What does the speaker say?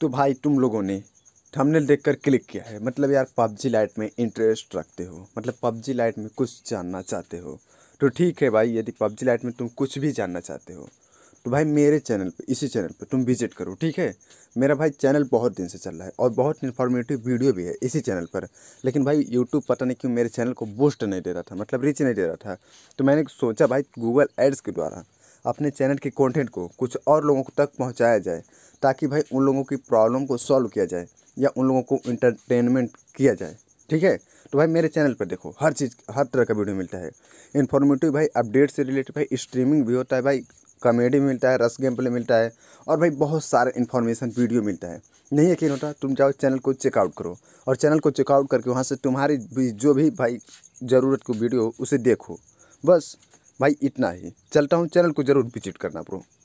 तो भाई तुम लोगों ने थंबनेल देखकर क्लिक किया है मतलब यार पबजी लाइट में इंटरेस्ट रखते हो मतलब पबजी लाइट में कुछ जानना चाहते हो तो ठीक है भाई यदि पबजी लाइट में तुम कुछ भी जानना चाहते हो तो भाई मेरे चैनल पे इसी चैनल पे तुम विजिट करो ठीक है मेरा भाई चैनल बहुत दिन से चल रहा है और बहुत इन्फॉर्मेटिव वीडियो भी है इसी चैनल पर लेकिन भाई यूट्यूब पता नहीं क्यों मेरे चैनल को बूस्ट नहीं दे रहा था मतलब रीच नहीं दे रहा था तो मैंने सोचा भाई गूगल एड्स के द्वारा अपने चैनल के कॉन्टेंट को कुछ और लोगों तक पहुँचाया जाए ताकि भाई उन लोगों की प्रॉब्लम को सॉल्व किया जाए या उन लोगों को इंटरटेनमेंट किया जाए ठीक है तो भाई मेरे चैनल पर देखो हर चीज़ हर तरह का वीडियो मिलता है इन्फॉर्मेटिव भाई अपडेट से रिलेटेड भाई स्ट्रीमिंग भी होता है भाई कॉमेडी मिलता है रस गेम प्ले मिलता है और भाई बहुत सारे इन्फॉर्मेशन वीडियो मिलता है नहीं यकीन होता तुम जाओ चैनल को चेकआउट करो और चैनल को चेकआउट करके वहाँ से तुम्हारी भी जो भी भाई ज़रूरत को वीडियो उसे देखो बस भाई इतना ही चलता हूँ चैनल को ज़रूर विजिट करना प्रो